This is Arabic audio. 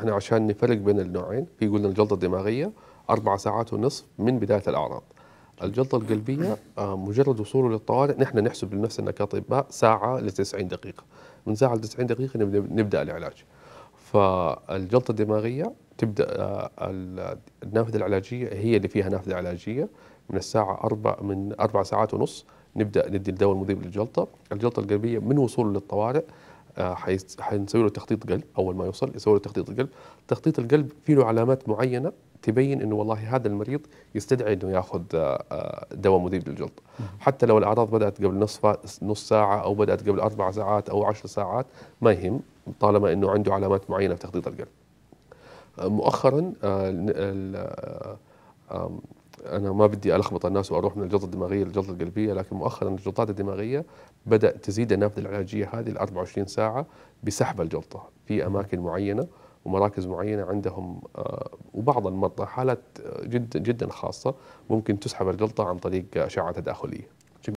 احنا عشان نفرق بين النوعين في قلنا الجلطه الدماغيه اربع ساعات ونصف من بدايه الاعراض. الجلطه القلبيه آه، مجرد وصوله للطوارئ نحن نحسب لنفسنا كاطباء ساعه ل 90 دقيقه. من ساعه ل 90 دقيقه نبدا العلاج. فالجلطه الدماغيه تبدا آه، النافذه العلاجيه هي اللي فيها نافذه علاجيه من الساعه أربع من اربع ساعات ونص نبدا ندي الدواء المذيب للجلطه، الجلطه القلبيه من وصوله للطوارئ آه، حنسوي له تخطيط قلب اول ما يوصل يسوي له تخطيط القلب تخطيط القلب فيه له علامات معينه تبين انه والله هذا المريض يستدعي انه ياخذ آه، آه، دواء مذيب للجلطه حتى لو الاعراض بدات قبل نصف نص ساعه او بدات قبل اربع ساعات او عشر ساعات ما يهم طالما انه عنده علامات معينه في تخطيط القلب مؤخرا انا ما بدي الخبط الناس واروح من الجلطه الدماغيه للجلطه القلبيه لكن مؤخرا الجلطات الدماغيه بدا تزيد النافذه العلاجيه هذه ال 24 ساعه بسحب الجلطه في اماكن معينه ومراكز معينه عندهم آه، وبعض المرضى حالات آه، جدا جدا خاصه ممكن تسحب الجلطه عن طريق اشعه تداخليه.